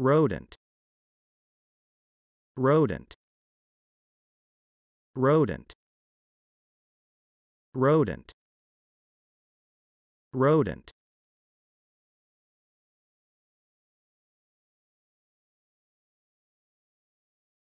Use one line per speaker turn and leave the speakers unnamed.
rodent rodent rodent rodent rodent